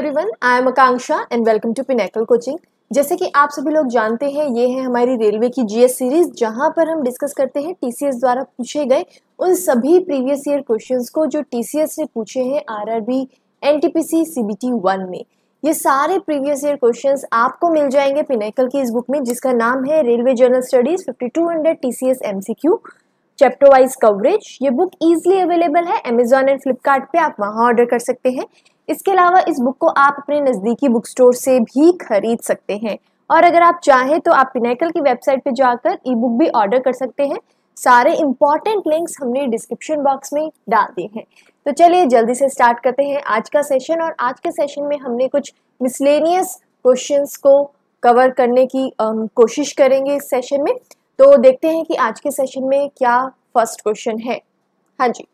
Everyone I am Akanksha and welcome to Pinnacle coaching जैसे कि आप सभी लोग जानते हैं ये है हमारी रेलवे की जीएस सीरीज जहां पर हम डिस्कस करते हैं टीसीएस द्वारा पूछे गए उन सभी प्रीवियस ईयर क्वेश्चंस को जो टीसीएस ने पूछे हैं आरआरबी एनटीपीसी सीबीटी वन में ये सारे प्रीवियस ईयर क्वेश्चन आपको मिल जाएंगे पिनेकल की इस बुक में जिसका नाम है railway general studies fifty two hundred T C S M C Q chapter wise coverage ये बुक इजिली अवेलेबल है अमेजॉन एंड फ्लिपकार्ट आप वहाँ ऑर्डर कर सकते हैं इसके अलावा इस बुक को आप अपने नज़दीकी बुक स्टोर से भी खरीद सकते हैं और अगर आप चाहें तो आप पिनाकल की वेबसाइट पर जाकर ई बुक भी ऑर्डर कर सकते हैं सारे इंपॉर्टेंट लिंक्स हमने डिस्क्रिप्शन बॉक्स में डाल दिए हैं तो चलिए जल्दी से स्टार्ट करते हैं आज का सेशन और आज के सेशन में हमने कुछ मिसलेनियस क्वेश्चंस को कवर करने की कोशिश करेंगे इस सेशन में तो देखते हैं कि आज के सेशन में क्या फर्स्ट क्वेश्चन है हाँ जी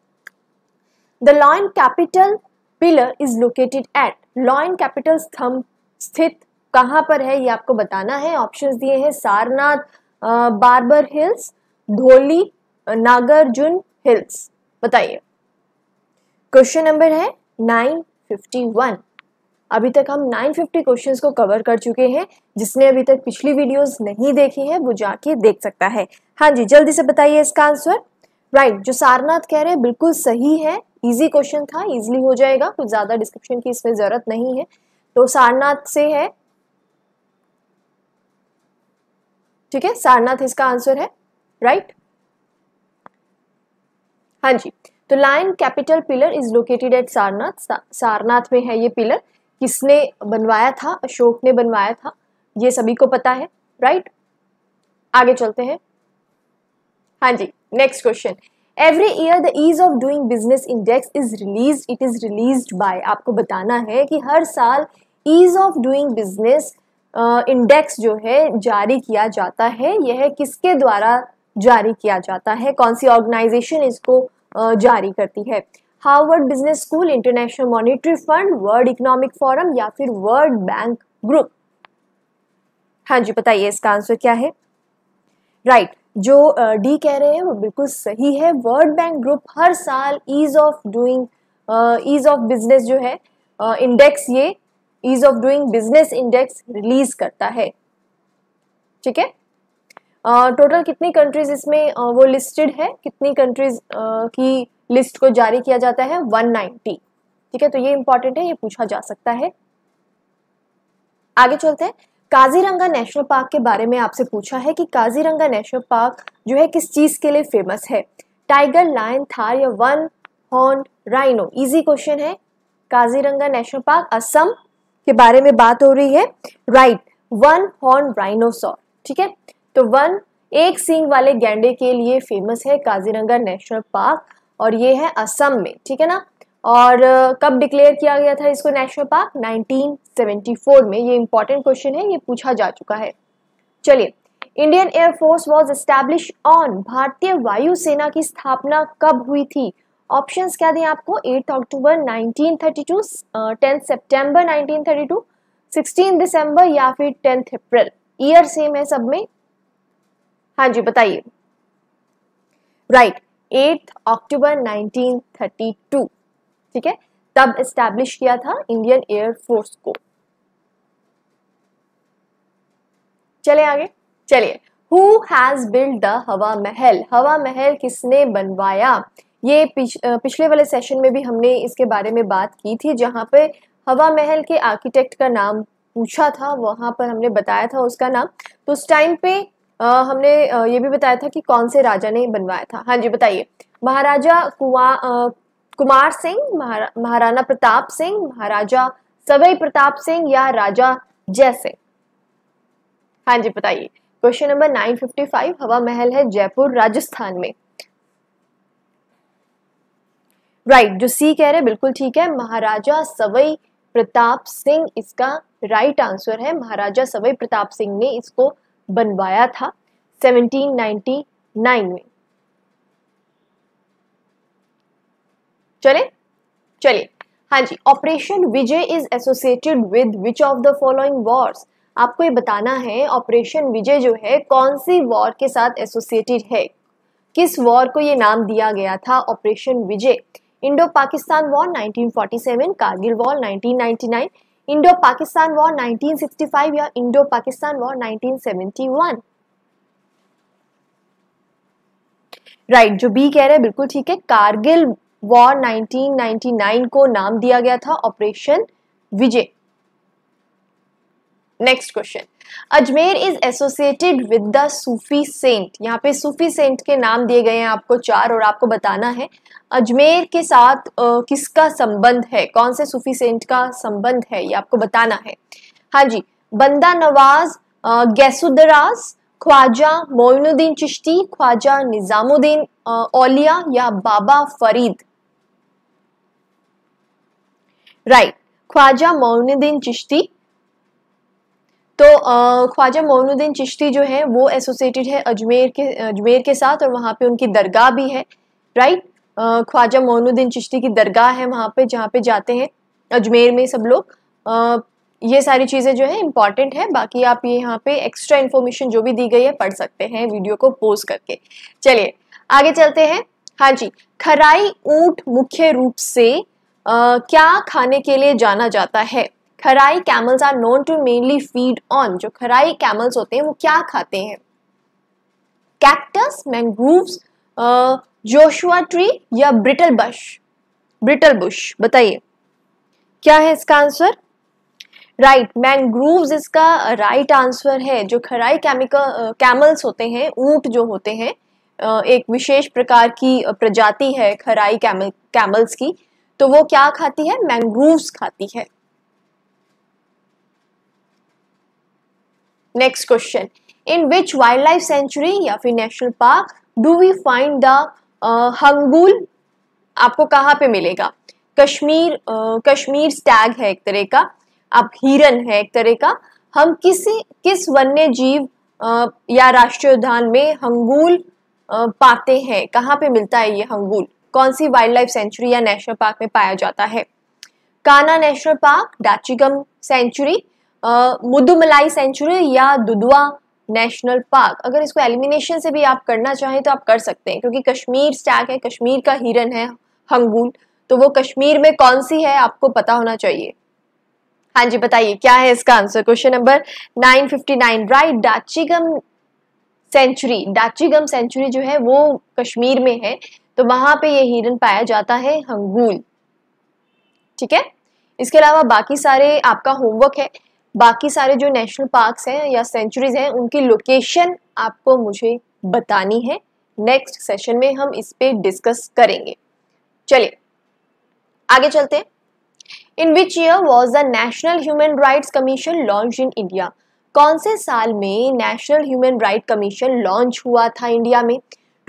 the lion capital pillar is located at lion capital स्तंभ स्थित कहाँ पर है ये आपको बताना है ऑप्शन दिए हैं सारनाथ बार्बर हिल्स धोली नागार्जुन हिल्स बताइए क्वेश्चन नंबर है 951 अभी तक हम 950 क्वेश्चंस को कवर कर चुके हैं जिसने अभी तक पिछली वीडियोस नहीं देखी है वो जाके देख सकता है हाँ जी जल्दी से बताइए इसका आंसर राइट right, जो सारनाथ कह रहे हैं बिल्कुल सही है इजी क्वेश्चन था इजीली हो जाएगा कुछ ज़्यादा डिस्क्रिप्शन की इसमें ज़रूरत नहीं है तो सारनाथ से है ठीक है सारनाथ इसका आंसर है राइट हाँ जी तो lion capital pillar is located at Sarnath Sarnath में है ये पिलर किसने बनवाया था अशोक ने बनवाया था ये सभी को पता है राइट आगे चलते हैं हाँ जी next question every year the ease of doing business index is release it is release by आपको बताना है कि हर साल ease of doing business index जो है जारी किया जाता है यह किसके द्वारा जारी किया जाता है कौन सी ऑर्गेनाइजेशन इसको uh, जारी करती है Harvard Business School International Monetary Fund World Economic Forum या फिर वर्ल्ड बैंक ग्रुप हाँ जी बताइए इसका आंसर क्या है राइट right. जो डी कह रहे हैं वो बिल्कुल सही है वर्ल्ड बैंक ग्रुप हर साल ease of doing ease of business जो है इंडेक्स ये ease of doing business index release करता है ठीक है टोटल कितनी कंट्रीज इसमें uh, वो लिस्टेड है कितनी कंट्रीज uh, की लिस्ट को जारी किया जाता है 190 ठीक है तो ये इंपॉर्टेंट है ये पूछा जा सकता है आगे चलते हैं काजीरंगा नेशनल पार्क के बारे में आपसे पूछा है कि काजीरंगा नेशनल पार्क जो है किस चीज़ के लिए फेमस है टाइगर लायन थार या one horn rhino easy question है काजीरंगा नेशनल पार्क असम के बारे में बात हो रही है राइट वन हॉर्न राइनोसॉर ठीक है तो वन एक सींग वाले गैंडे के लिए फेमस है काजीरंगा नेशनल पार्क और ये है असम में ठीक है ना और कब डिक्लेयर किया गया था इसको नेशनल पार्क 1974 में ये इंपॉर्टेंट क्वेश्चन है ये पूछा जा चुका है चलिए Indian air force was establish on भारतीय वायुसेना की स्थापना कब हुई थी ऑप्शंस क्या दें आपको 8 October 1932, two tenth September nineteen December या फिर टेंथ अप्रैल ईयर सेम है सब में हाँ जी बताइए राइट right, 8 अक्टूबर 1932 ठीक है तब एस्टैब्लिश किया था इंडियन एयर फोर्स को चले आगे चलिए हु हैज बिल्ड द हवा महल हवा महल किसने बनवाया ये पिछ, पिछले वाले सेशन में भी हमने इसके बारे में बात की थी जहां पे हवा महल के आर्किटेक्ट का नाम पूछा था वहां पर हमने बताया था उसका नाम तो उस टाइम पे आ, हमने ये भी बताया था कि कौन से राजा ने बनवाया था हाँ जी बताइए महाराजा कुआ कुमार सिंह महाराणा प्रताप सिंह महाराजा सवई प्रताप सिंह या राजा जय सिंह हाँ जी बताइए क्वेश्चन नंबर 955 हवा महल है जयपुर राजस्थान में राइट right, जो सी कह रहे बिल्कुल ठीक है महाराजा सवई प्रताप सिंह इसका राइट आंसर है महाराजा सवई प्रताप सिंह ने इसको बनवाया था 1799 में चले चलिए हाँ जी operation Vijay is associated with which of the following wars आपको ये बताना है ऑपरेशन विजय जो है कौन सी वॉर के साथ एसोसिएटेड है किस वॉर को ये नाम दिया गया था operation Vijay Indo Pakistan war 1947 Kargil war 1999 Indo Pakistan war 1965 या Indo Pakistan war 1971 right right, जो बी कह रहे हैं बिल्कुल ठीक है कारगिल वॉर 1999 को नाम दिया गया था operation Vijay next question Ajmer is associated with the Sufi saint यहाँ पे सूफी सेंट के नाम दिए गए हैं आपको चार और आपको बताना है अजमेर के साथ आ, किसका संबंध है कौन से सूफी सेंट का संबंध है ये आपको बताना है हाँ जी बंदा नवाज गैसुदराज ख्वाजा मोइनुद्दीन चिश्ती ख्वाजा निज़ामुद्दीन ओलिया या बाबा फरीद राइट ख्वाजा मोइनुद्दीन चिश्ती तो ख्वाजा मोइनुद्दीन चिश्ती जो है वो एसोसिएटेड है अजमेर के अजमेर के साथ और वहां पे उनकी दरगाह भी है राइट ख्वाजा मोइनुद्दीन चिश्ती की दरगाह है वहां पे जहाँ पे जाते हैं अजमेर में सब लोग uh, ये सारी चीज़ें जो है इंपॉर्टेंट है बाकी आप ये यहाँ पे एक्स्ट्रा इन्फॉर्मेशन जो भी दी गई है पढ़ सकते हैं वीडियो को पोज करके चलिए आगे चलते हैं हाँ जी खराई ऊंट मुख्य रूप से आ, क्या खाने के लिए जाना जाता है Kharai camels are known to mainly feed on जो खराई कैमल्स होते हैं वो क्या खाते हैं कैक्टस मैंग्रूव जोशुआ ट्री या ब्रिटल बश ब्रिटल बुश बताइए क्या है इसका आंसर राइट मैंग्रोव्स इसका राइट right आंसर है जो खराई कैमिकल कैमल्स होते हैं ऊंट जो होते हैं एक विशेष प्रकार की प्रजाति है खराई कैमल कैमल्स की तो वो क्या खाती है मैंग्रोव्स खाती है next question in which wildlife sanctuary या फिर national park do we find the hangul आपको कहाँ पे मिलेगा कश्मीर uh, कश्मीर स्टैग है एक तरह का हिरन है एक तरह का हम किसी किस वन्य जीव या राष्ट्रीय उद्यान में हंगूल पाते हैं कहाँ पे मिलता है ये हंगूल कौन सी वाइल्ड लाइफ सेंचुरी या नेशनल पार्क में पाया जाता है Kanha national park Dachigam sanctuary Mudumalai sanctuary या दुदुआ नेशनल पार्क अगर इसको एलिमिनेशन से भी आप करना चाहें तो आप कर सकते हैं क्योंकि कश्मीर स्टैक है कश्मीर का हिरन है हंगूल तो वो कश्मीर में कौन सी है आपको पता होना चाहिए हाँ जी बताइए क्या है इसका answer question number 959 right Dachigam sanctuary Dachigam sanctuary जो है वो कश्मीर में है तो वहां पे ये हिरन पाया जाता है हंगूल ठीक है इसके अलावा बाकी सारे आपका होमवर्क है बाकी सारे जो नेशनल पार्क्स हैं या सेंचुरीज हैं उनकी लोकेशन आपको मुझे बतानी है नेक्स्ट सेशन में हम इस पर डिस्कस करेंगे चलिए आगे चलते हैं in which year was the national human rights commission launch in India कौन से साल में national human right commission launch हुआ था इंडिया में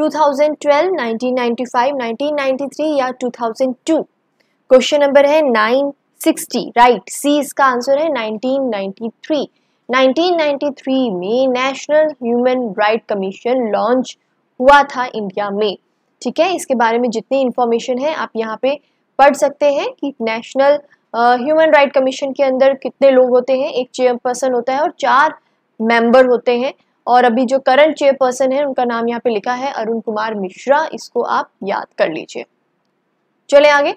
2012, 1995, 1993 या 2002 क्वेश्चन नंबर है 960 राइट सी इसका आंसर है 1993 1993 में national human right commission launch हुआ था इंडिया में ठीक है इसके बारे में जितनी इंफॉर्मेशन है आप यहाँ पे पढ़ सकते हैं कि नेशनल ह्यूमन राइट कमीशन के अंदर कितने लोग होते हैं एक चेयरपर्सन होता है और चार मेंबर होते हैं और अभी जो करंट चेयरपर्सन है उनका नाम यहाँ पे लिखा है अरुण कुमार मिश्रा इसको आप याद कर लीजिए चले आगे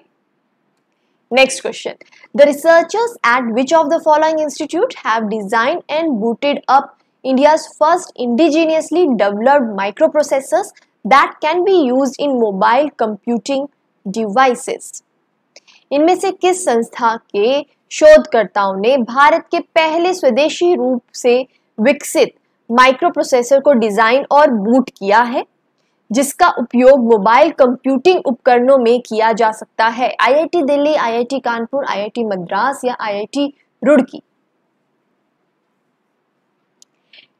next question the researchers at which of the following institute have design and booted up India first indigenously developed micro that can be use in mobile computing devices इनमें से किस संस्था के शोधकर्ताओं ने भारत के पहले स्वदेशी रूप से विकसित माइक्रोप्रोसेसर को डिजाइन और बूट किया है जिसका उपयोग मोबाइल कंप्यूटिंग उपकरणों में किया जा सकता है IIT Delhi IIT Kanpur IIT Madras या IIT Roorkee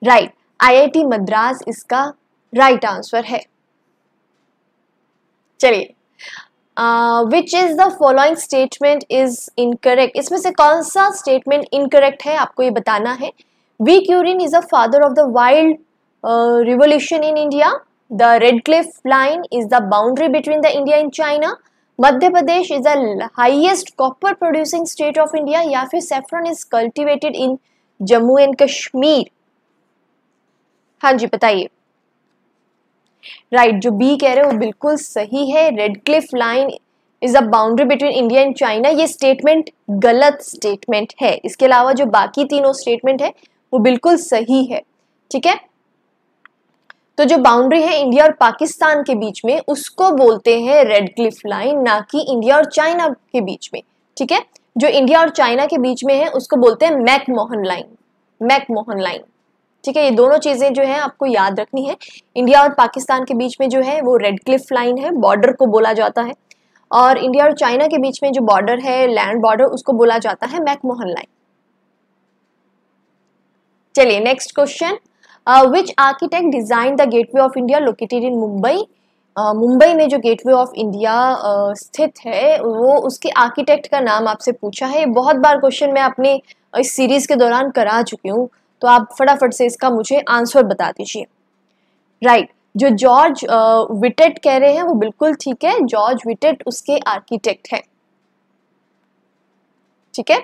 right IIT Madras इसका राइट आंसर है चलिए which is the following statement is incorrect इसमें से कौन सा स्टेटमेंट इनकरेक्ट है आपको ये बताना है V Kurien is the father of the wild revolution in India the Radcliffe line is the boundary between the India and China Madhya Pradesh is the highest copper producing state of India या फिर saffron is cultivated in Jammu and Kashmir हाँ जी बताइए right right, जो B कह रहे हो बिल्कुल सही है Radcliffe line is a boundary between India and China ये स्टेटमेंट गलत स्टेटमेंट है इसके अलावा जो बाकी तीनों स्टेटमेंट है वो बिल्कुल सही है ठीक है तो जो बाउंड्री है इंडिया और पाकिस्तान के बीच में उसको बोलते हैं रेड क्लिफ लाइन ना कि इंडिया और चाइना के बीच में ठीक है जो इंडिया और चाइना के बीच में है उसको बोलते हैं मैकमोहन लाइन मैकमोहन लाइन ठीक है ये दोनों चीज़ें जो है आपको याद रखनी है इंडिया और पाकिस्तान के बीच में जो है वो रेड क्लिफ लाइन है बॉर्डर को बोला जाता है और इंडिया और चाइना के बीच में जो बॉर्डर है लैंड बॉर्डर उसको बोला जाता है मैकमोहन लाइन चलिए next question which architect designed the gateway of India located in Mumbai Mumbai में जो गेटवे ऑफ इंडिया स्थित है वो उसके आर्किटेक्ट का नाम आपसे पूछा है बहुत बार क्वेश्चन मैं अपने इस सीरीज के दौरान करा चुकी हूँ तो आप फटाफट से इसका मुझे आंसर बता दीजिए राइट right, जो जॉर्ज विटेट कह रहे हैं वो बिल्कुल ठीक है जॉर्ज विटेट उसके आर्किटेक्ट हैं ठीक है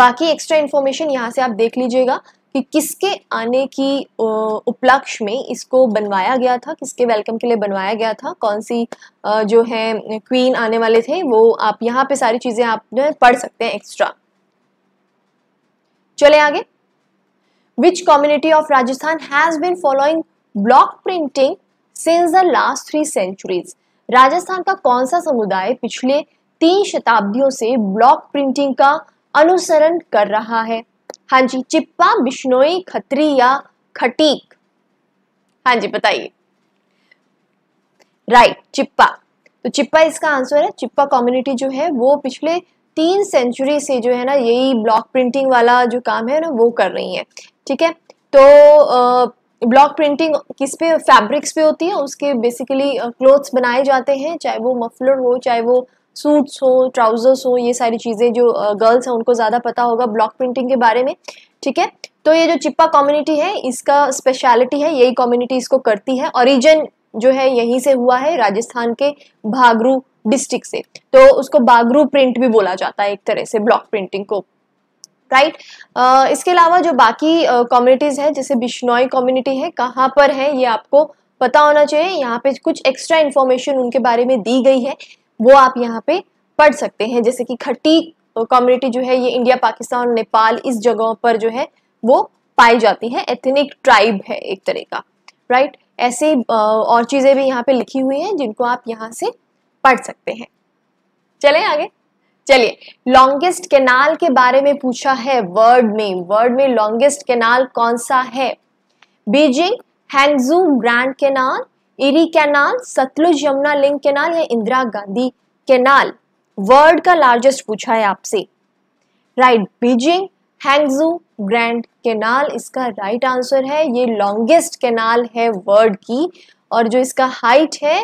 बाकी एक्स्ट्रा इंफॉर्मेशन यहाँ से आप देख लीजिएगा कि किसके आने की उपलक्ष्य में इसको बनवाया गया था किसके वेलकम के लिए बनवाया गया था कौन सी जो है क्वीन आने वाले थे वो आप यहाँ पे सारी चीज़ें आप पढ़ सकते हैं एक्स्ट्रा चले आगे which community of Rajasthan has been following block printing since the last three centuries Rajasthan का कौन सा समुदाय पिछले तीन शताब्दियों से ब्लॉक प्रिंटिंग का अनुसरण कर रहा है हाँ जी चिप्पा बिश्नोई खत्री या खटीक हाँ जी बताइए राइट चिप्पा तो चिप्पा इसका आंसर है चिप्पा कम्युनिटी जो है वो पिछले तीन सेंचुरी से जो है ना यही ब्लॉक प्रिंटिंग वाला जो काम है ना वो कर रही है ठीक है तो ब्लॉक प्रिंटिंग किस पे फैब्रिक्स पे होती है उसके बेसिकली क्लोथ्स बनाए जाते हैं चाहे वो मफलर हो चाहे वो सूट्स हो ट्राउज़र्स हो ये सारी चीज़ें जो गर्ल्स हैं उनको ज़्यादा पता होगा ब्लॉक प्रिंटिंग के बारे में ठीक है तो ये जो चिप्पा कम्युनिटी है इसका स्पेशलिटी है यही कम्युनिटी इसको करती है ओरिजिन जो है यहीं से हुआ है राजस्थान के भागरू डिस्ट्रिक्ट से तो उसको बागरू प्रिंट भी बोला जाता है एक तरह से ब्लॉक प्रिंटिंग को राइट right? uh, इसके अलावा जो बाकी कम्युनिटीज़ uh, है जैसे बिश्नोई कम्युनिटी है कहाँ पर है ये आपको पता होना चाहिए यहाँ पे कुछ एक्स्ट्रा इन्फॉर्मेशन उनके बारे में दी गई है वो आप यहाँ पे पढ़ सकते हैं जैसे कि खट्टी कम्युनिटी जो है ये इंडिया पाकिस्तान नेपाल इस जगहों पर जो है वो पाई जाती है एथनिक ट्राइब है एक तरह का राइट ऐसी और चीज़ें भी यहाँ पे लिखी हुई हैं जिनको आप यहाँ से पढ़ सकते हैं चलें आगे चलिए लॉन्गेस्ट केनाल के बारे में पूछा है वर्ड में वर्ड में लॉन्गेस्ट केनाल कौन सा है Beijing Hangzhou grand canal Erie canal Sutlej Yamuna link canal या इंदिरा गांधी केनाल वर्ल्ड का लार्जेस्ट पूछा है आपसे right Beijing Hangzhou grand canal इसका राइट right आंसर है ये लॉन्गेस्ट केनाल है वर्ल्ड की और जो इसका हाइट है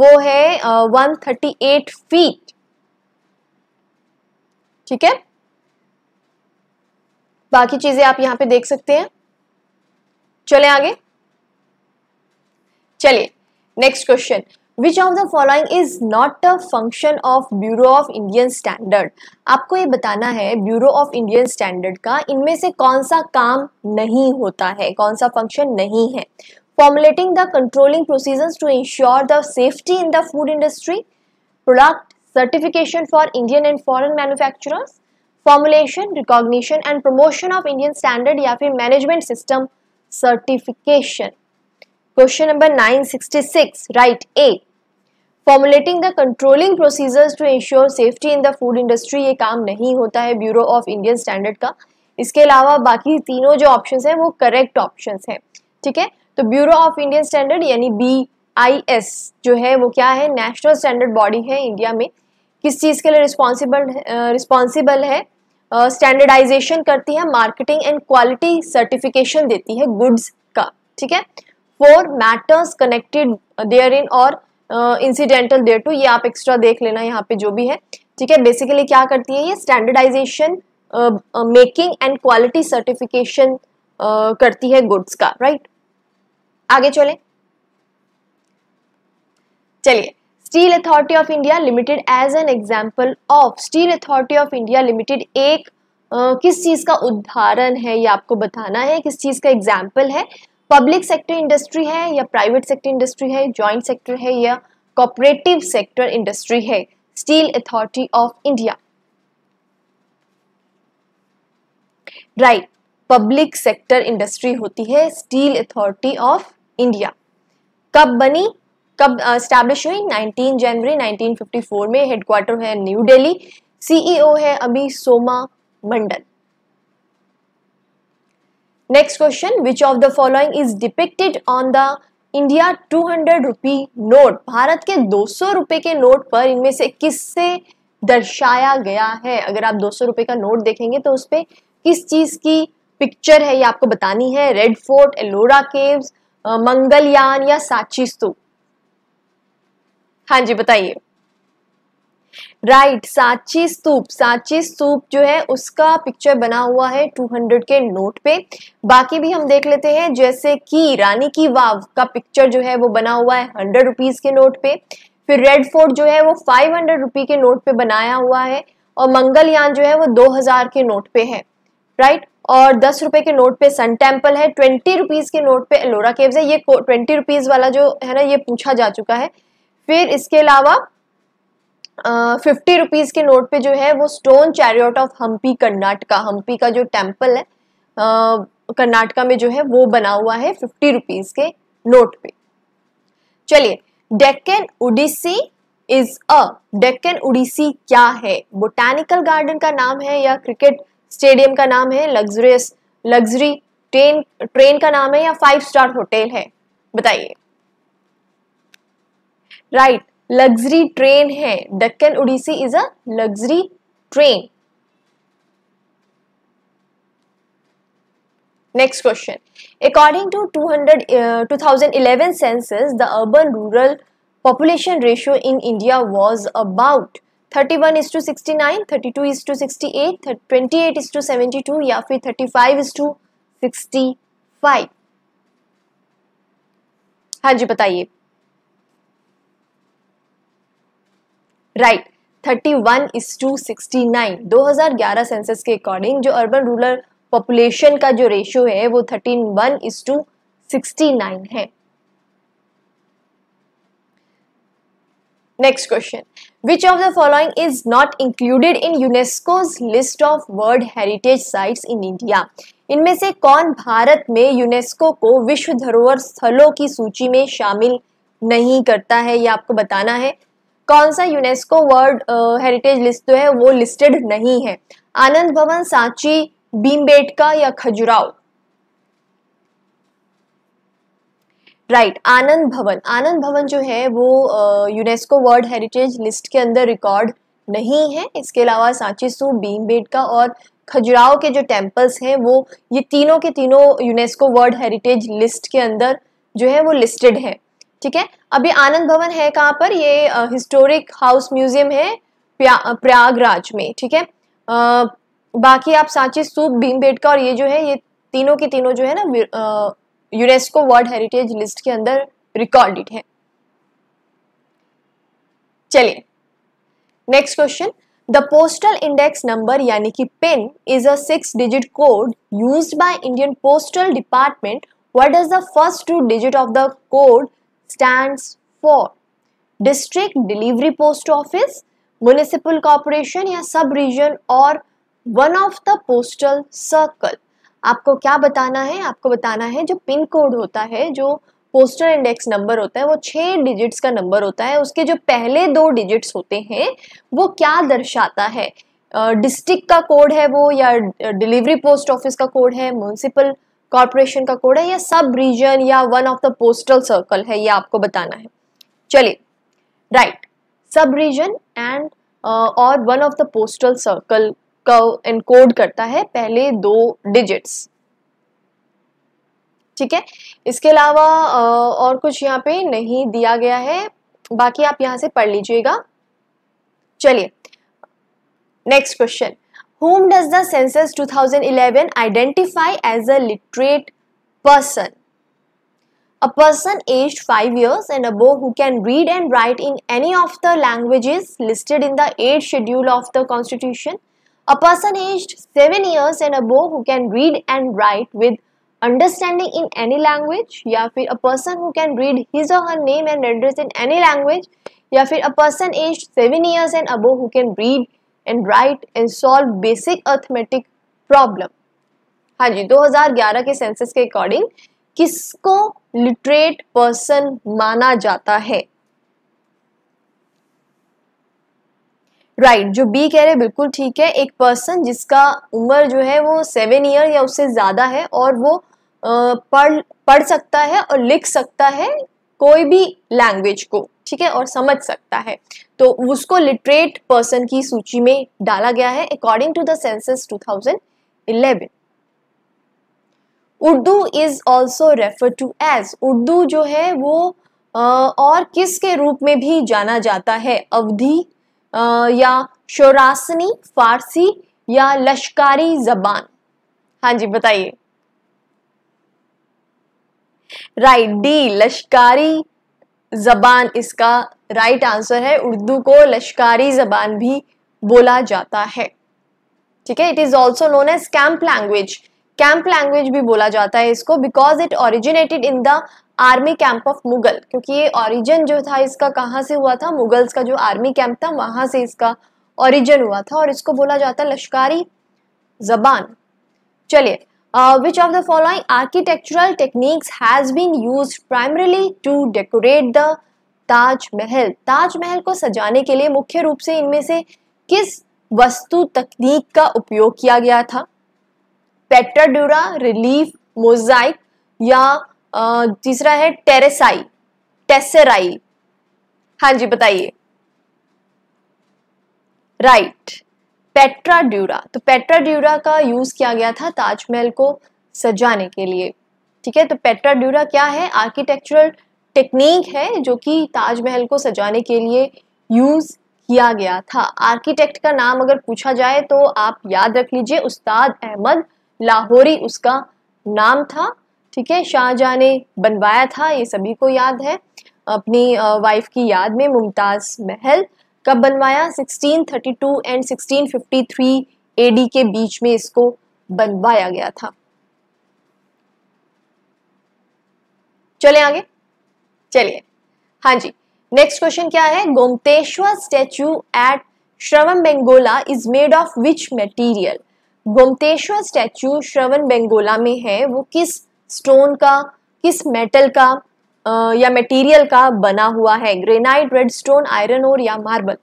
वो है 138 फीट ठीक है बाकी चीजें आप यहां पे देख सकते हैं चले आगे चलिए next question which of the following is not a function of bureau of Indian standard आपको ये बताना है ब्यूरो ऑफ इंडियन स्टैंडर्ड का इनमें से कौन सा काम नहीं होता है कौन सा फंक्शन नहीं है formulating the controlling procedures to ensure the safety in the food industry, product certification for Indian and foreign manufacturers, formulation, recognition and promotion of Indian standard या फिर management system certification. Question number 966, right A. Formulating the controlling procedures to ensure safety in the food industry ये काम नहीं होता है bureau of Indian standard का इसके अलावा बाकी तीनों जो ऑप्शन हैं वो करेक्ट ऑप्शन हैं ठीक है तो ब्यूरो ऑफ इंडियन स्टैंडर्ड यानी बी आई एस जो है वो क्या है नेशनल स्टैंडर्ड बॉडी है इंडिया में किस चीज़ के लिए रिस्पॉन्सिबल रिस्पॉन्सिबल है स्टैंडर्डाइजेशन uh, करती है मार्केटिंग एंड क्वालिटी सर्टिफिकेशन देती है गुड्स का ठीक है for matters connected therein और इंसिडेंटल देयर टू ये आप एक्स्ट्रा देख लेना यहाँ पे जो भी है ठीक है बेसिकली क्या करती है ये standardisation making and quality certification करती है गुड्स का राइट right? आगे चले चलिए steel authority of India limited as an example of steel authority of India limited एक आ, किस चीज़ का उदाहरण है ये आपको बताना है किस चीज़ का एग्जाम्पल है पब्लिक सेक्टर इंडस्ट्री है या प्राइवेट सेक्टर इंडस्ट्री है जॉइंट सेक्टर है या कॉपरेटिव सेक्टर इंडस्ट्री है steel authority of India right public sector industry होती है स्टील अथॉरिटी ऑफ इंडिया कब बनी कब स्टैब्लिश हुई 19 जनवरी 1954 में हेडक्वार्टर है न्यू दिल्ली सीईओ है अभी Soma Mondal next question which of the following is depicted on the India 200 rupee note Bharat के 200 रुपए के नोट पर इनमें से किससे दर्शाया गया है अगर आप 200 रुपए का नोट देखेंगे तो उस पर किस चीज़ की पिक्चर है ये आपको बतानी है Red Fort Ellora caves Mangalyaan या साची स्तूप हाँ जी बताइए राइट सांची स्तूप सांची स्तूप जो है उसका पिक्चर बना हुआ है 200 के नोट पे बाकी भी हम देख लेते हैं जैसे कि रानी की वाव का पिक्चर जो है वो बना हुआ है हंड्रेड रुपीज के नोट पे फिर रेड फोर्ट जो है वो फाइव हंड्रेड रुपी के नोट पे बनाया हुआ है और मंगलयान जो है वो दो हजार के नोट पे है राइट और दस रुपए के नोट पे सन टेम्पल है ट्वेंटी रुपीज के नोट पे एलोरा केव्स है ये ट्वेंटी रुपीज वाला जो है ना ये पूछा जा चुका है फिर इसके अलावा फिफ्टी रुपीज़ के नोट पे जो है वो stone chariot of Hampi Karnataka Hampi का जो टेम्पल है कर्नाटका में जो है वो बना हुआ है फिफ्टी रुपीज़ के नोट पे चलिए Deccan Odyssey is a Deccan Odyssey क्या है बोटानिकल गार्डन का नाम है या क्रिकेट स्टेडियम का नाम है लग्जरियस लग्जरी ट्रेन ट्रेन का नाम है या फाइव स्टार होटल है बताइए राइट right. लग्जरी ट्रेन है Deccan Odyssey is a luxury train next question according to two hundred two thousand eleven census the urban rural population ratio in India was about thirty one is to sixty nine thirty two is to sixty eight twenty eight is to seventy two या फिर thirty five is to sixty five हाँ जी बताइए right thirty one is to sixty nine दो हजार ग्यारह census के according जो अर्बन रूरल पॉपुलेशन का जो रेशियो है वो thirty one is to sixty nine है next question which of the following is not included in UNESCO's list of world heritage Sites in India इनमें से कौन भारत में यूनेस्को को विश्व धरोहर स्थलों की सूची में शामिल नहीं करता है यह आपको बताना है कौन सा यूनेस्को वर्ल्ड हेरिटेज लिस्ट जो है वो लिस्टेड नहीं है आनंद भवन सांची भीमबेटका या खजुराव राइट right, आनंद भवन आनंद भवन जो है वो यूनेस्को वर्ल्ड हेरिटेज लिस्ट के अंदर रिकॉर्ड नहीं है इसके अलावा सांची सू का और खजुराव के जो टेम्पल्स हैं वो ये तीनों के तीनों यूनेस्को वर्ल्ड हेरिटेज लिस्ट के अंदर जो है वो लिस्टेड हैं ठीक है अभी आनंद भवन है कहाँ पर ये हिस्टोरिक हाउस म्यूजियम है प्या, प्रयागराज में ठीक है बाकी आप सांची स्तूप भीमबेटका और ये जो है ये तीनों के तीनों जो है ना यूनेस्को वर्ल्ड हेरिटेज लिस्ट के अंदर रिकॉर्डेड है चलिए next question the postal index number यानी कि PIN is a six digit code used by Indian postal department what is the first two digit of the code stands for district delivery post office municipal corporation या sub region और one of the postal circle आपको क्या बताना है आपको बताना है जो पिन कोड होता है जो पोस्टल इंडेक्स नंबर होता है वो छः डिजिट्स का नंबर होता है उसके जो पहले दो डिजिट्स होते हैं वो क्या दर्शाता है डिस्ट्रिक्ट uh, का कोड है वो या डिलीवरी पोस्ट ऑफिस का कोड है म्यूनसिपल कॉरपोरेशन का कोड है या सब रीजन या one of the postal circle है ये आपको बताना है चलिए right sub region and uh, और one of the postal circle का इनकोड करता है पहले दो डिजिट्स ठीक है इसके अलावा uh, और कुछ यहाँ पे नहीं दिया गया है बाकी आप यहां से पढ़ लीजिएगा चलिए next question Whom does the census 2011 identify as a literate person? A person aged 5 years and above who can read and write in any of the languages listed in the 8th schedule of the constitution. A person aged 7 years and above who can read and write with understanding in any language a person who can read his or her name and address in any language a person aged 7 years and above who can read and write and solve basic arithmetic problem हाँ जी 2011 के census के according किसको literate person माना जाता है right right, जो B कह रहे हैं बिल्कुल ठीक है एक पर्सन जिसका उम्र जो है वो सेवन ईयर या उससे ज़्यादा है और वो पढ़ पढ़ सकता है और लिख सकता है कोई भी लैंग्वेज को ठीक है और समझ सकता है तो उसको लिटरेट पर्सन की सूची में डाला गया है according to the census 2011 Urdu is also refer to as Urdu जो है वो और किस के रूप में भी जाना जाता है अवधि या शोरासनी फारसी या लश्कारी जबान हाँ जी बताइए राइट डी लश्कारी ज़बान इसका राइट आंसर है उर्दू को लश्कारी ज़बान भी बोला जाता है ठीक है it is also known as camp language camp language भी बोला जाता है इसको because it originated in the army camp of Mughal क्योंकि ये ऑरिजिन जो था इसका कहाँ से हुआ था मुगल्स का जो आर्मी कैंप था वहां से इसका ऑरिजिन हुआ था और इसको बोला जाता है लश्कारी जबान चलिए Uh, which of the following architectural techniques has been used primarily to decorate the ताज महल ताज महल को सजाने के लिए मुख्य रूप से इनमें से किस वस्तु तकनीक का उपयोग किया गया था पेट्राड्यूरा रिलीफ मोजाइक या तीसरा है टेरेसाई टेसेराई हाँ जी बताइए राइट right. पेट्राड्यूरा तो पेट्राड्यूरा का यूज़ किया गया था ताजमहल को सजाने के लिए ठीक है तो पेट्राड्यूरा क्या है आर्किटेक्चरल टेक्निक है जो कि ताजमहल को सजाने के लिए यूज़ किया गया था आर्किटेक्ट का नाम अगर पूछा जाए तो आप याद रख लीजिए उस्ताद अहमद लाहौरी उसका नाम था ठीक है शाहजहाँ ने बनवाया था ये सभी को याद है अपनी वाइफ की याद में मुमताज़ महल कब बनवाया 1632 एंड 1653 एडी के बीच में इसको बनवाया गया था चले आगे चलिए हाँ जी नेक्स्ट क्वेश्चन क्या है Gomateshwar statue at Shravana Belagola is made of which material Gomateshwar statue Shravana Belagola में है वो किस स्टोन का किस मेटल का या मटेरियल का बना हुआ है ग्रेनाइट रेडस्टोन आयरन और या मार्बल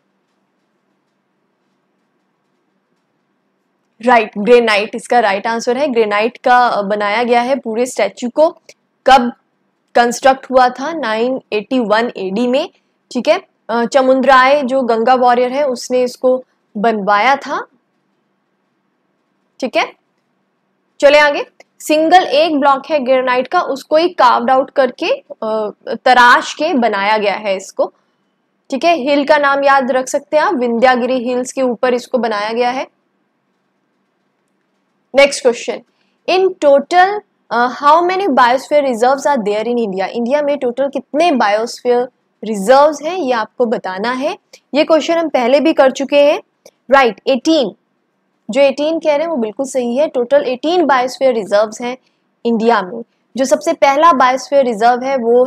राइट right, ग्रेनाइट इसका राइट right आंसर है ग्रेनाइट का बनाया गया है पूरे स्टैचू को कब कंस्ट्रक्ट हुआ था 981 एडी में ठीक है चमुंद्राय जो गंगा वॉरियर है उसने इसको बनवाया था ठीक है चले आगे सिंगल एक ब्लॉक है ग्रेनाइट का उसको ही कार्व आउट करके तराश के बनाया गया है इसको ठीक है हिल का नाम याद रख सकते हैं आप विंध्यागिरी हिल्स के ऊपर इसको बनाया गया है next question in total how many biosphere reserves are there in India India में टोटल कितने बायोस्फीयर रिजर्व्स हैं ये आपको बताना है ये क्वेश्चन हम पहले भी कर चुके हैं राइट right, 18 जो 18 कह रहे हैं वो बिल्कुल सही है टोटल 18 बायोस्फीयर रिजर्व्स हैं इंडिया में जो सबसे पहला बायोस्फीयर रिजर्व है वो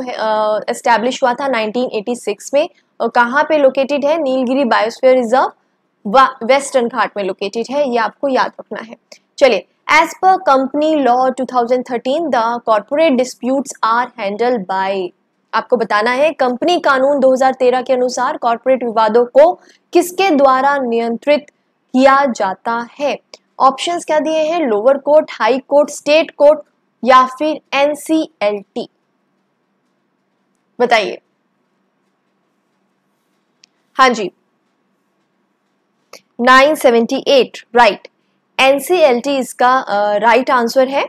एस्टेब्लिश हुआ था 1986 में और कहाँ पे लोकेटेड है Nilgiri biosphere reserve western Ghat में लोकेटेड है ये आपको याद रखना है चलिए as per company law 2013 the corporate disputes are handle by आपको बताना है कंपनी कानून 2013 के अनुसार कॉर्पोरेट विवादों को किसके द्वारा नियंत्रित किया जाता है ऑप्शंस क्या दिए हैं lower court high court state court या फिर एनसीएलटी बताइए हाँ जी 978 राइट एनसीएलटी इसका राइट uh, आंसर right है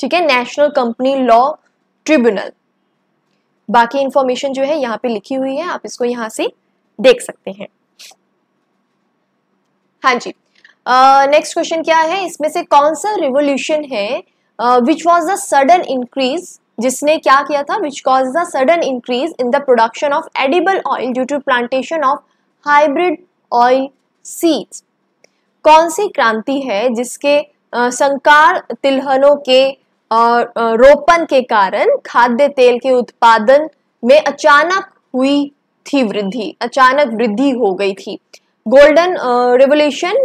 ठीक है नेशनल कंपनी लॉ ट्रिब्यूनल बाकी इंफॉर्मेशन जो है यहाँ पे लिखी हुई है आप इसको यहां से देख सकते हैं हाँ जी नेक्स्ट uh, क्वेश्चन क्या है इसमें से कौन सा रिवोल्यूशन है which was the sudden increase जिसने क्या किया था which cause the sudden increase in the production of edible oil due to plantation of hybrid oil seeds कौन सी क्रांति है जिसके uh, संकार तिलहनों के uh, के कारण खाद्य तेल के उत्पादन में अचानक हुई थी वृद्धि अचानक वृद्धि हो गई थी golden revolution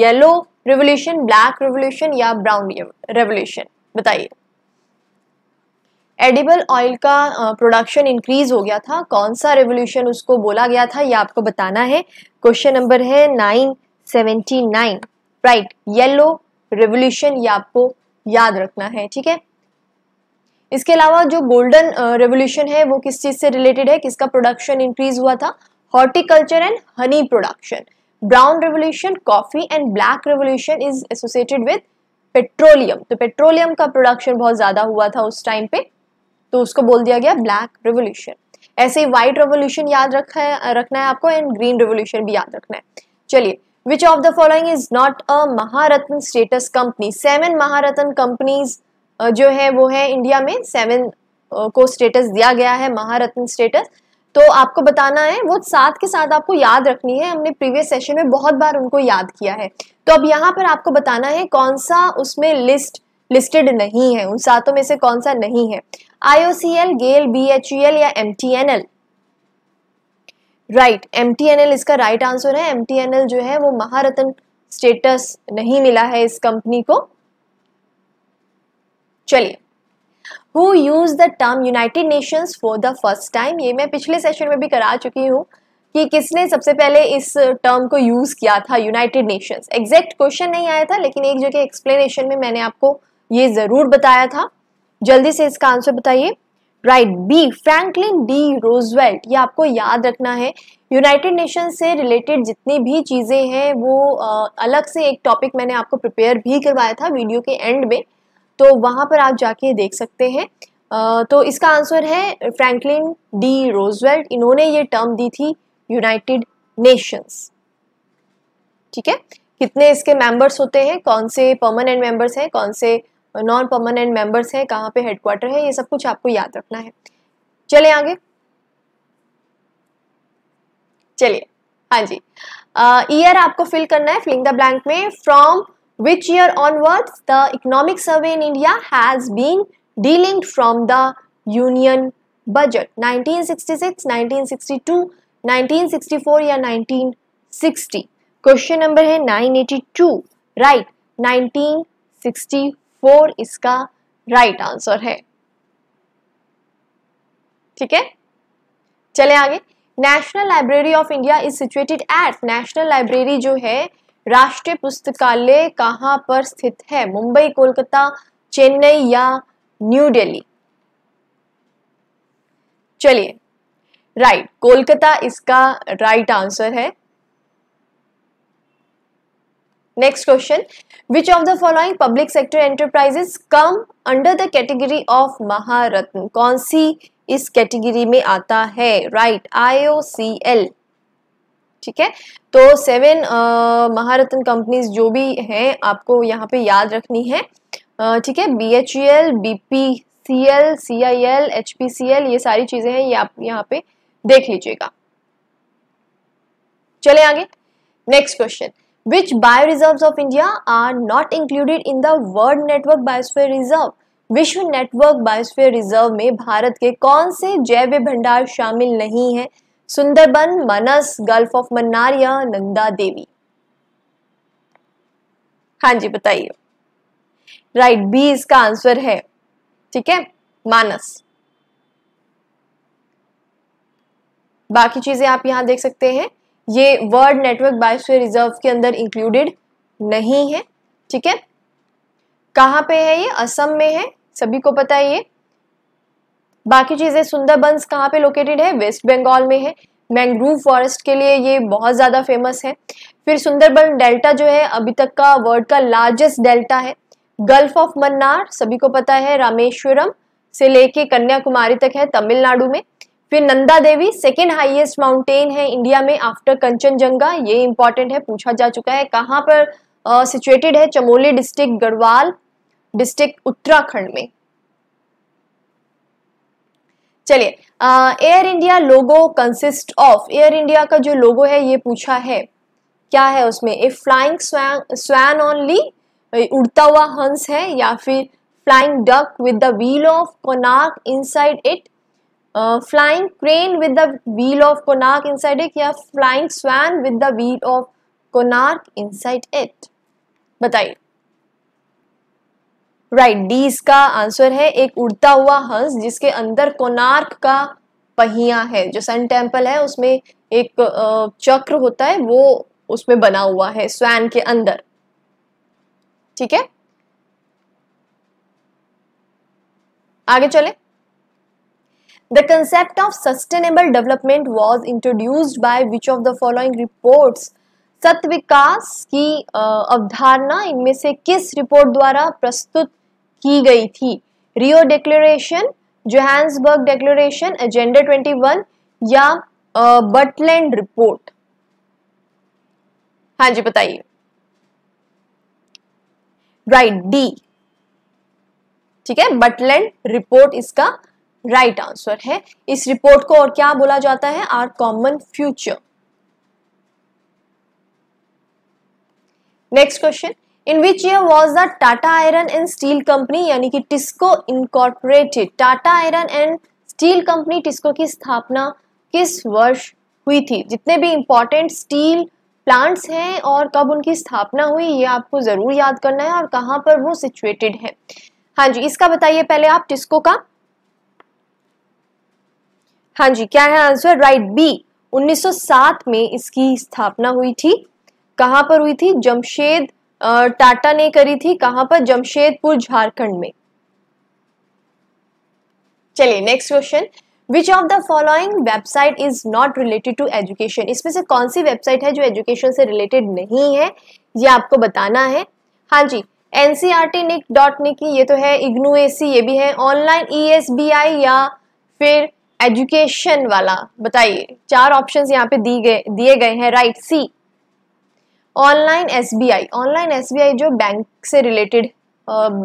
yellow revolution black revolution या ब्राउन रेवोल्यूशन बताइए एडिबल ऑयल का प्रोडक्शन इंक्रीज हो गया था कौन सा रेवोल्यूशन उसको बोला गया था यह आपको बताना है क्वेश्चन नंबर है nine seventy nine right yellow revolution ये आपको याद रखना है ठीक है इसके अलावा जो गोल्डन रेवोल्यूशन है वो किस चीज़ से रिलेटेड है किसका प्रोडक्शन इंक्रीज हुआ था horticulture and honey production brown revolution coffee and black revolution is associated with petroleum तो पेट्रोलियम का प्रोडक्शन बहुत ज़्यादा हुआ था उस टाइम पे तो उसको बोल दिया गया ब्लैक रेवोल्यूशन ऐसे ही व्हाइट रेवोल्यूशन याद रखा है रखना है आपको एंड ग्रीन रेवोल्यूशन भी याद रखना है चलिए which of the following is not a Maharatna status company seven Maharatna companies जो है वो है इंडिया में सेवन को स्टेटस दिया गया है महारत्न स्टेटस तो आपको बताना है वो साथ के साथ आपको याद रखनी है हमने प्रीवियस सेशन में बहुत बार उनको याद किया है तो अब यहाँ पर आपको बताना है कौन सा उसमें लिस्ट लिस्टेड नहीं है उन सातों में से कौन सा नहीं है आईओसीएल गेल बीएचयूएल या एल राइट एल इसका राइट right आंसर है एल जो है वो महारत्न स्टेटस नहीं मिला है इस कंपनी को चलिए who use the term United Nations for the first time ये मैं पिछले सेशन में भी करा चुकी हूँ कि किसने सबसे पहले इस टर्म को यूज़ किया था यूनाइटेड नेशंस एग्जैक्ट क्वेश्चन नहीं आया था लेकिन एक जगह एक्सप्लेनेशन में मैंने आपको ये ज़रूर बताया था जल्दी से इसका आंसर बताइए right B Franklin D Roosevelt ये आपको याद रखना है यूनाइटेड नेशन से रिलेटेड जितनी भी चीज़ें हैं वो अलग से एक टॉपिक मैंने आपको प्रिपेयर भी करवाया था वीडियो के एंड में तो वहाँ पर आप जाके देख सकते हैं तो इसका आंसर है फ्रैंकलिन डी रोजवेल्ट इन्होंने ये टर्म दी थी यूनाइटेड नेशंस ठीक है कितने इसके मेंबर्स होते हैं कौन से परमानेंट मेंबर्स हैं कौन से नॉन परमानेंट मेंबर्स हैं कहाँ पे हेडक्वार्टर है ये सब कुछ आपको याद रखना है चले आगे चलिए हाँ जी ईयर आपको फिल करना है फिलिंग द ब्लैंक में from which year onwards the economic survey in India has been delinked from the union budget 1966 1962 1964 or 1960 question number hai 982 right, 1964 iska right answer hai theek hai chale aage national library of india is situated at national library jo hai राष्ट्रीय पुस्तकालय कहाँ पर स्थित है मुंबई कोलकाता चेन्नई या new Delhi चलिए right Kolkata इसका right answer है next question which of the following public sector enterprises come under the category of Maharatna कौन सी इस कैटेगरी में आता है right I O O C L ठीक है तो सेवन महारत्न कंपनीज जो भी हैं आपको यहाँ पे याद रखनी है ठीक है B H U L B P C L C I L H P C L ये सारी चीज़ें हैं ये आप यहाँ पे देख लीजिएगा चले आगे next question bio reserve of India are not included in the world network biosphere reserve विश्व नेटवर्क बायोस्फेयर रिजर्व में भारत के कौन से जैव भंडार शामिल नहीं है सुंदरबन मनस गल्फ ऑफ मन्नार या नंदा देवी हाँ जी बताइए राइट बी इसका आंसर है ठीक है मानस बाकी चीजें आप यहां देख सकते हैं ये वर्ल्ड नेटवर्क बायोस्फीयर रिजर्व के अंदर इंक्लूडेड नहीं है ठीक है कहां पे है ये असम में है सभी को पता है ये बाकी चीज़ें सुंदरबंस कहाँ पे लोकेटेड है वेस्ट बंगाल में है मैंग्रोव फॉरेस्ट के लिए ये बहुत ज़्यादा फेमस है फिर सुंदरबन डेल्टा जो है अभी तक का वर्ल्ड का लार्जेस्ट डेल्टा है गल्फ ऑफ मन्नार सभी को पता है रामेश्वरम से लेके कन्याकुमारी तक है तमिलनाडु में फिर Nanda Devi second highest mountain है इंडिया में आफ्टर कंचनजंगा ये इंपॉर्टेंट है पूछा जा चुका है कहाँ पर सिचुएटेड uh, है चमोली डिस्ट्रिक्ट गढ़वाल डिस्ट्रिक्ट उत्तराखंड में चलिए Air India logo consist of Air India का जो लोगो है ये पूछा है क्या है उसमें ए फ्लाइंग स्वैन ओनली उड़ता हुआ हंस है या फिर flying duck with the wheel of Konark inside it flying crane with the wheel of Konark inside it या flying swan with the wheel of Konark inside it बताइए राइट right, डी इसका आंसर है एक उड़ता हुआ हंस जिसके अंदर कोनार्क का पहिया है जो सन टेम्पल है उसमें एक चक्र होता है वो उसमें बना हुआ है स्वैन के अंदर ठीक है आगे चले the concept of sustainable development was introduced by which of the following report सत विकास की अवधारणा इनमें से किस रिपोर्ट द्वारा प्रस्तुत की गई थी Rio declaration Johannesburg declaration agenda 21 या बटलैंड रिपोर्ट हाँ जी बताइए राइट डी ठीक है बटलैंड रिपोर्ट इसका राइट right आंसर है इस रिपोर्ट को और क्या बोला जाता है our common future next question in which year was the Tata iron and steel company यानी कि TISCO incorporated Tata iron and steel company TISCO की स्थापना किस वर्ष हुई थी जितने भी इंपॉर्टेंट स्टील प्लांट्स हैं और कब उनकी स्थापना हुई ये आपको ज़रूर याद करना है और कहाँ पर वो सिचुएटेड है हाँ जी इसका बताइए पहले आप टिस्को का हाँ जी क्या है आंसर राइट बी 1907 में इसकी स्थापना हुई थी कहाँ पर हुई थी जमशेद टाटा ने करी थी कहां पर जमशेदपुर झारखंड में चलिए next question which of the following website is not related to education इसमें से कौन सी वेबसाइट है जो एजुकेशन से रिलेटेड नहीं है ये आपको बताना है हाँ जी N C R T nic dot nic ये तो है इग्नू ए सी ये भी है online E S B I या फिर एजुकेशन वाला बताइए चार ऑप्शंस यहाँ पे दी गए दिए गए हैं right C online S online S जो बैंक से related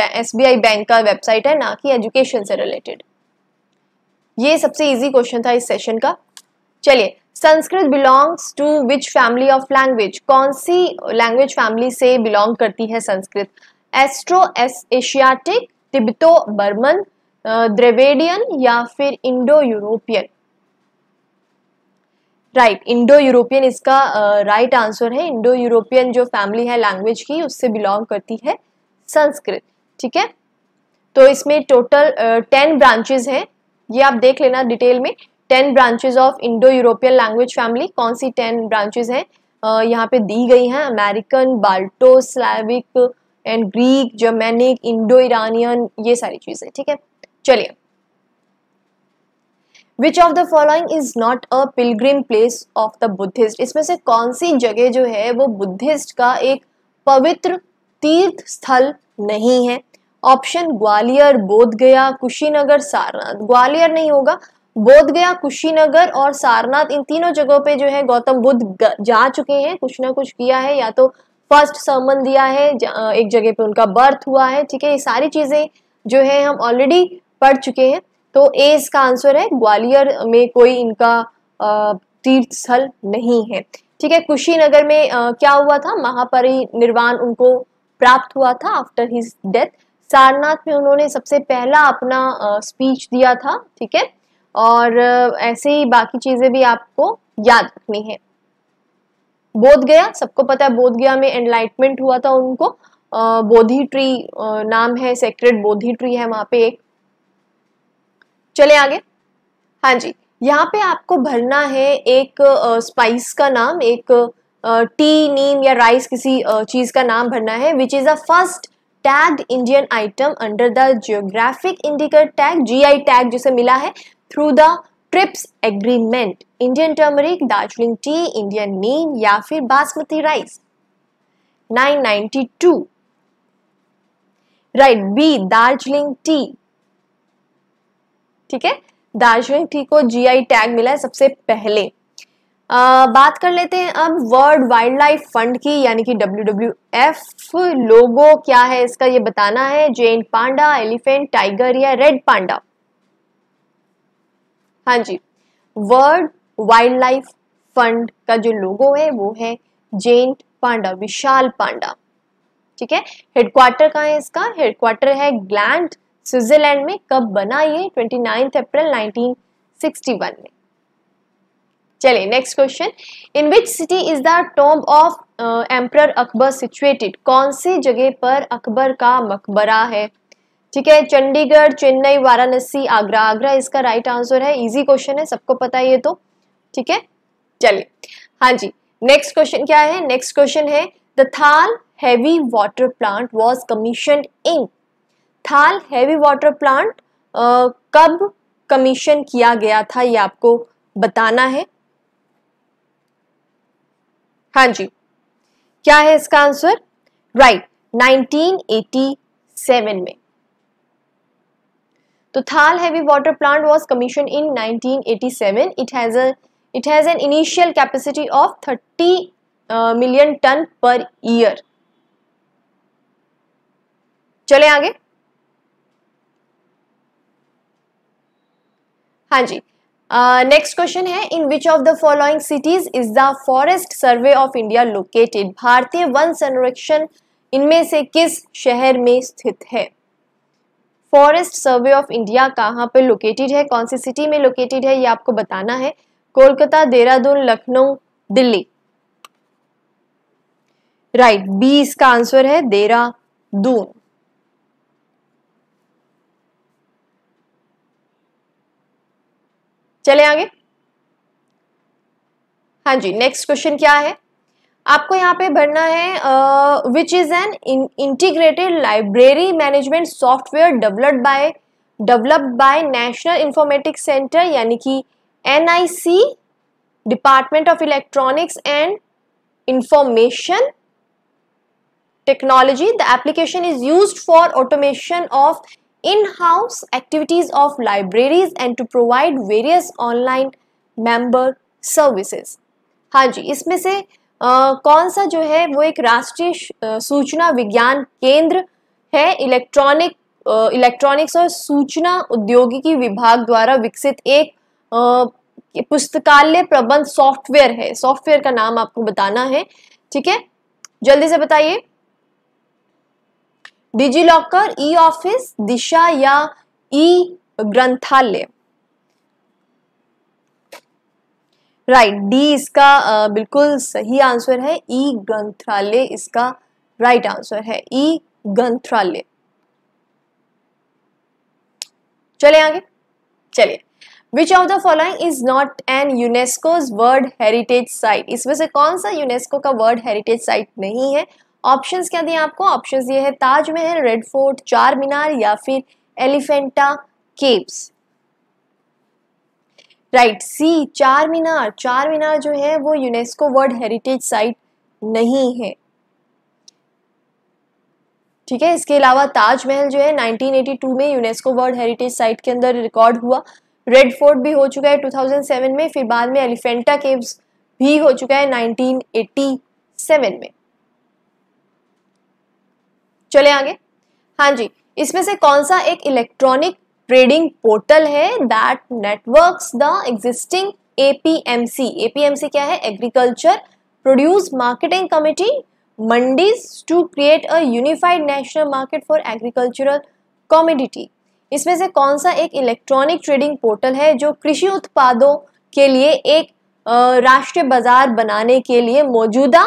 S B I bank का वेबसाइट है ना कि एजुकेशन से रिलेटेड ये सबसे इजी क्वेश्चन था इस सेशन का चलिए Sanskrit belongs to which family of language कौन सी लैंग्वेज फैमिली से बिलोंग करती है Sanskrit Austro S Asiatic Tibeto Burman Dravidian या फिर Indo European right Indo European इसका राइट uh, आंसर right है इंडो यूरोपियन जो फैमिली है लैंग्वेज की उससे बिलोंग करती है संस्कृत ठीक है तो इसमें टोटल टेन ब्रांचेज हैं ये आप देख लेना डिटेल में ten branches of Indo European language family कौन सी टेन ब्रांचेज हैं uh, यहाँ पे दी गई हैं American Balto Slavic and Greek Germanic Indo Iranian ये सारी चीज़ें ठीक है चलिए which of the following is not a pilgrim place of the Buddhist इसमें से कौन सी जगह जो है वो बुद्धिस्ट का एक पवित्र तीर्थ स्थल नहीं है ऑप्शन ग्वालियर बोध गया कुशीनगर सारनाथ ग्वालियर नहीं होगा बोध गया कुशीनगर और सारनाथ इन तीनों जगहों पे जो है गौतम बुद्ध जा चुके हैं कुछ ना कुछ किया है या तो फर्स्ट सर्मन दिया है एक जगह पे उनका बर्थ हुआ है ठीक है ये सारी चीजें जो है हम ऑलरेडी पढ़ चुके हैं तो ए इसका आंसर है ग्वालियर में कोई इनका तीर्थ स्थल नहीं है ठीक है कुशीनगर में आ, क्या हुआ था महापरिनिर्वाण उनको प्राप्त हुआ था आफ्टर हिज डेथ सारनाथ में उन्होंने सबसे पहला अपना आ, स्पीच दिया था ठीक है और आ, ऐसे ही बाकी चीज़ें भी आपको याद रखनी है बोध गया सबको पता है बोध गया में एनलाइटमेंट हुआ था उनको बोधी ट्री नाम है सेक्रेट बोधी ट्री है वहां पे एक चले आगे हाँ जी यहाँ पे आपको भरना है एक स्पाइस का नाम एक टी नीम या राइस किसी चीज़ का नाम भरना है which is a first tag Indian item under the geographic indicator tag GI tag जिसे मिला है through the TRIPS agreement Indian turmeric Darjeeling tea Indian neem या फिर basmati rice 992 right B Darjeeling tea ठीक है दार्जिलिंग टी को जीआई टैग मिला है सबसे पहले आ, बात कर लेते हैं अब वर्ल्ड वाइल्ड लाइफ फंड की यानी कि डब्ल्यू लोगो क्या है इसका ये बताना है जेन पांडा एलिफेंट टाइगर या रेड पांडा हाँ जी वर्ल्ड वाइल्ड लाइफ फंड का जो लोगो है वो है जेंट पांडा विशाल पांडा ठीक है हेडक्वार्टर कहाँ है इसका हेडक्वार्टर है ग्लैंड स्विट्जरलैंड में कब बना ये 29 अप्रैल 1961 में चलिए next question in which city is the tomb of emperor Akbar situated कौन सी जगह पर अकबर का मकबरा है ठीक है चंडीगढ़ चेन्नई वाराणसी आगरा आगरा इसका राइट right आंसर है इजी क्वेश्चन है सबको पता है ये तो ठीक है चलिए हाँ जी नेक्स्ट क्वेश्चन क्या है नेक्स्ट क्वेश्चन है the Thal heavy water plant was commission in Thal heavy water plant कब कमीशन किया गया था ये आपको बताना है हाँ जी क्या है इसका आंसर राइट right, 1987 में तो Thal heavy water plant was commission in 1987 it has it has an initial capacity of 30 million ton per year चले आगे हाँ जी नेक्स्ट क्वेश्चन है in which of the following cities is the forest survey of India located भारतीय वन संरक्षण इनमें से किस शहर में स्थित है फॉरेस्ट सर्वे ऑफ इंडिया कहाँ पे लोकेटेड है कौन सी सिटी में लोकेटेड है ये आपको बताना है Kolkata Dehradun Lucknow Delhi right right, B इसका आंसर है देहरादून चले आगे हाँ जी नेक्स्ट क्वेश्चन क्या है आपको यहाँ पे भरना है which is an integrated library management software developed by developed by national informatics centre यानी कि N I C department of electronics and information technology the application is use for automation of in-house activities of libraries and to provide various online member services. हाँ जी इसमें से आ, कौन सा जो है वो एक राष्ट्रीय सूचना विज्ञान केंद्र है इलेक्ट्रॉनिक इलेक्ट्रॉनिक्स और सूचना उद्योगिकी विभाग द्वारा विकसित एक पुस्तकालय प्रबंध सॉफ्टवेयर है सॉफ्टवेयर का नाम आपको बताना है ठीक है जल्दी से बताइए डिजी लॉकर ई ऑफिस दिशा या ई ग्रंथालय राइट डी इसका बिल्कुल सही आंसर है ई ग्रंथालय इसका राइट आंसर है ई ग्रंथालय चले आगे चलिए which of the following is not an UNESCO's world heritage site इसमें से कौन सा यूनेस्को का वर्ल्ड हेरिटेज साइट नहीं है ऑप्शंस क्या दिए आपको ऑप्शंस ये है ताजमहल रेड फोर्ट चार मीनार या फिर एलिफेंटा केव्स राइट सी चार मीनार चार मीनार जो है वो यूनेस्को वर्ल्ड हेरिटेज साइट नहीं है ठीक है इसके अलावा ताजमहल जो है 1982 में यूनेस्को वर्ल्ड हेरिटेज साइट के अंदर रिकॉर्ड हुआ रेड फोर्ट भी हो चुका है 2007 में फिर बाद में एलिफेंटा केव्स भी हो चुका है 1987 में चले आगे हाँ जी इसमें से कौन सा एक इलेक्ट्रॉनिक ट्रेडिंग पोर्टल है that networks the existing APMC APMC क्या है agriculture produce marketing committee mandis to create a unified national market for agricultural commodity इसमें से कौन सा एक इलेक्ट्रॉनिक ट्रेडिंग पोर्टल है जो कृषि उत्पादों के लिए एक राष्ट्रीय बाजार बनाने के लिए मौजूदा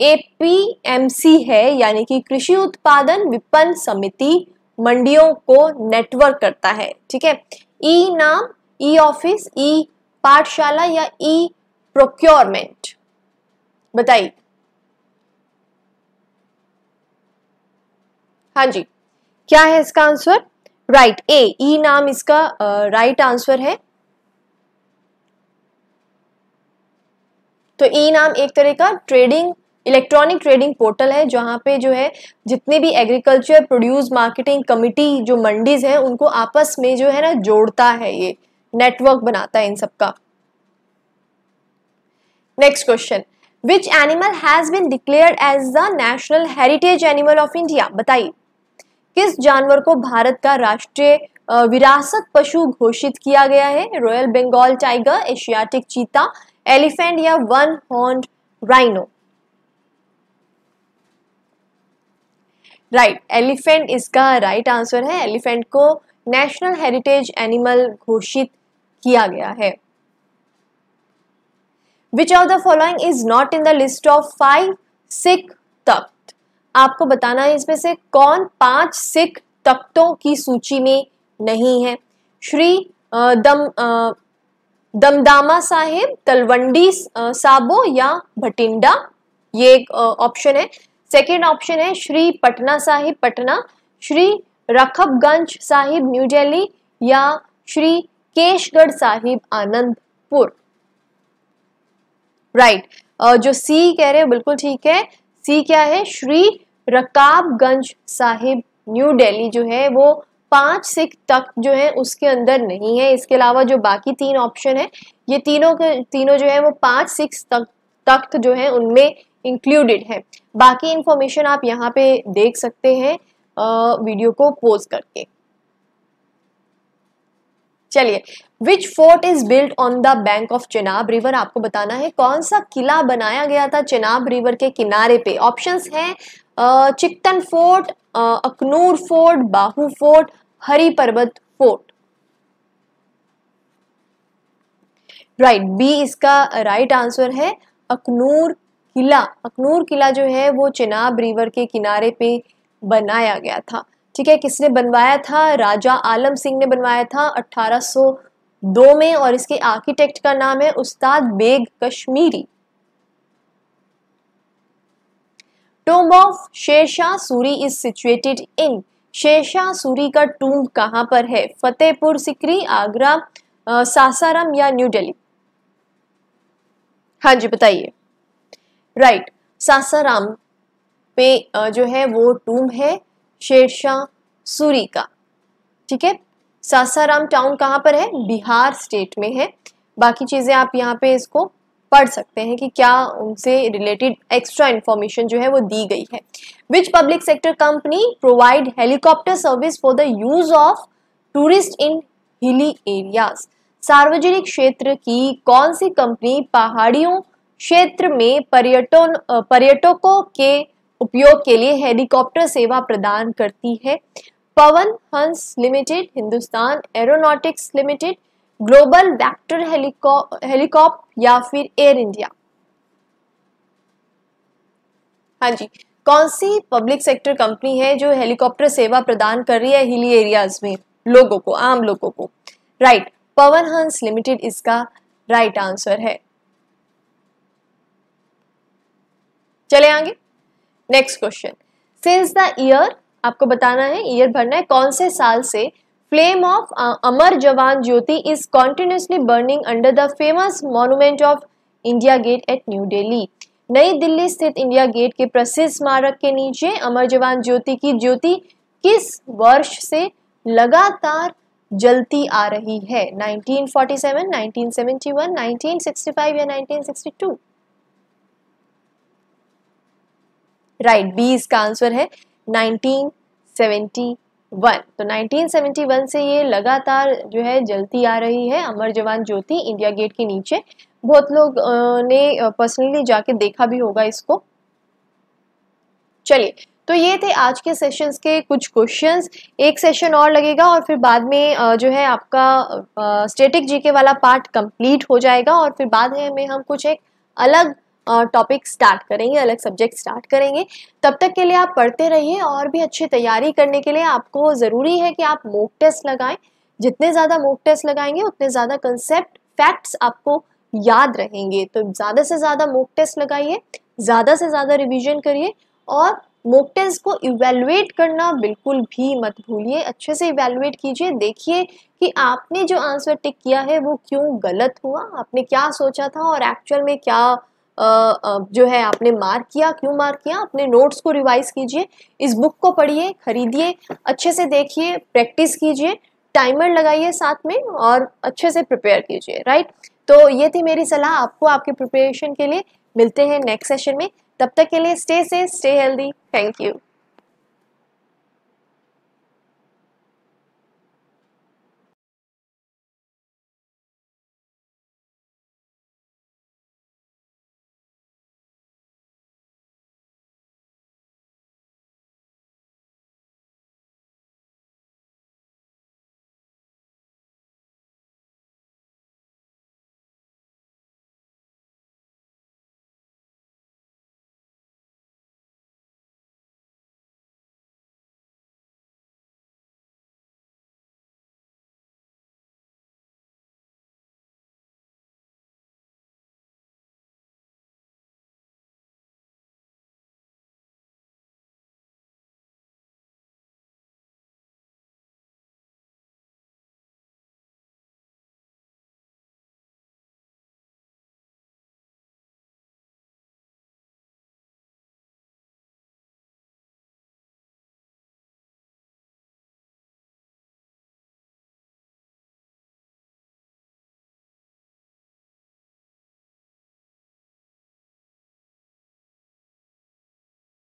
एपीएमसी है यानी कि कृषि उत्पादन विपणन समिति मंडियों को नेटवर्क करता है ठीक है ई नाम ई ऑफिस ई पाठशाला या ई प्रोक्योरमेंट बताइए हाँ जी क्या है इसका आंसर राइट ए ई नाम इसका राइट uh, आंसर right है तो ई e नाम एक तरह का ट्रेडिंग इलेक्ट्रॉनिक ट्रेडिंग पोर्टल है जहाँ पे जो है जितने भी एग्रीकल्चर प्रोड्यूस मार्केटिंग कमिटी जो मंडीज है उनको आपस में जो है ना जोड़ता है ये नेटवर्क बनाता है इन सबका next question which animal has been declared as the national heritage animal of India बताइए किस जानवर को भारत का राष्ट्रीय विरासत पशु घोषित किया गया है royal Bengal tiger Asiatic cheetah elephant या one horn rhino right elephant इसका राइट right आंसर है एलिफेंट को नेशनल हेरिटेज एनिमल घोषित किया गया है which of the following is not in the list of five Sikh Takht आपको बताना है इसमें से कौन पांच सिख तख्तों की सूची में नहीं है श्री दम दमदामा साहेब तलवंडी साबो या भटिंडा ये एक ऑप्शन है सेकेंड ऑप्शन है श्री पटना साहिब पटना श्री रखबगंज साहिब न्यू दिल्ली या श्री केशगढ़ साहिब आनंदपुर राइट right. जो सी कह रहे हैं बिल्कुल ठीक है सी क्या है श्री रकाबगंज साहिब न्यू दिल्ली जो है वो पांच सिख तक जो है उसके अंदर नहीं है इसके अलावा जो बाकी तीन ऑप्शन है ये तीनों के तीनों जो है वो पांच सिख तक तख्त जो है उनमें इंक्लूडेड है बाकी इन्फॉर्मेशन आप यहाँ पे देख सकते हैं वीडियो को पोज करके चलिए which fort is built on the bank of Chenab river आपको बताना है कौन सा किला बनाया गया था चेनाब रिवर के किनारे पे ऑप्शंस हैं Chiktan fort Akhnoor fort Bahu fort Hari Parbat fort right B इसका राइट right आंसर है अकनूर किला अखनूर किला जो है वो चिनाब रिवर के किनारे पे बनाया गया था ठीक है किसने बनवाया था राजा आलम सिंह ने बनवाया था 1802 में और इसके आर्किटेक्ट का नाम है Ustad Beg Kashmiri tomb of Sher Shah Suri is situated in Sher Shah Suri का टूम्ब कहाँ पर है फतेहपुर सिकरी आगरा सासाराम या न्यू दिल्ली हाँ जी बताइए राइट सासाराम पे जो है वो टूम है शेरशाह सूरी का ठीक है सासाराम टाउन कहाँ पर है बिहार स्टेट में है बाकी चीज़ें आप यहाँ पे इसको पढ़ सकते हैं कि क्या उनसे रिलेटेड एक्स्ट्रा इंफॉर्मेशन जो है वो दी गई है which public sector company provide helicopter service for the use of tourist in hilly areas सार्वजनिक क्षेत्र की कौन सी कंपनी पहाड़ियों क्षेत्र में पर्यटन पर्यटकों के उपयोग के लिए हेलीकॉप्टर सेवा प्रदान करती है Pawan Hans limited Hindustan aeronautics limited Global Vectra Helicorp या फिर एयर इंडिया हाँ जी कौन सी पब्लिक सेक्टर कंपनी है जो हेलीकॉप्टर सेवा प्रदान कर रही है हिली एरियाज में लोगों को आम लोगों को राइट पवन हंस लिमिटेड इसका राइट आंसर है चले आगे next question since the year आपको बताना है ईयर भरना है कौन से साल से flame of Amar Jawan Jyoti is continuously burning under the famous monument of India Gate at New Delhi Nai Delhi स्थित इंडिया गेट के प्रसिद्ध स्मारक के नीचे अमर जवान ज्योति की ज्योति किस वर्ष से लगातार जलती आ रही है 1947, 1971, 1965 या 1962 राइट बी इसका आंसर है 1971 तो 1971 से ये लगातार जो है जलती आ रही है अमर जवान ज्योति इंडिया गेट के नीचे बहुत लोग ने पर्सनली जाके देखा भी होगा इसको चलिए तो ये थे आज के सेशंस के कुछ क्वेश्चंस एक सेशन और लगेगा और फिर बाद में जो है आपका स्टेटिक जीके वाला पार्ट कंप्लीट हो जाएगा और फिर बाद में हम कुछ एक अलग टॉपिक स्टार्ट करेंगे अलग सब्जेक्ट स्टार्ट करेंगे तब तक के लिए आप पढ़ते रहिए और भी अच्छी तैयारी करने के लिए आपको ज़रूरी है कि आप मोक टेस्ट लगाएं जितने ज़्यादा मोक टेस्ट लगाएंगे उतने ज़्यादा कंसेप्ट फैक्ट्स आपको याद रहेंगे तो ज़्यादा से ज़्यादा मोक टेस्ट लगाइए ज़्यादा से ज़्यादा रिविजन करिए और मोक टेस्ट को इवेलुएट करना बिल्कुल भी मत भूलिए अच्छे से इवेलुएट कीजिए देखिए कि आपने जो आंसर टिक किया है वो क्यों गलत हुआ आपने क्या सोचा था और एक्चुअल में क्या जो है आपने मार्क किया क्यों मार्क किया अपने नोट्स को रिवाइज कीजिए इस बुक को पढ़िए खरीदिए अच्छे से देखिए प्रैक्टिस कीजिए टाइमर लगाइए साथ में और अच्छे से प्रिपेयर कीजिए राइट तो ये थी मेरी सलाह आपको आपके प्रिपरेशन के लिए मिलते हैं नेक्स्ट सेशन में तब तक के लिए स्टे से स्टे हेल्दी थैंक यू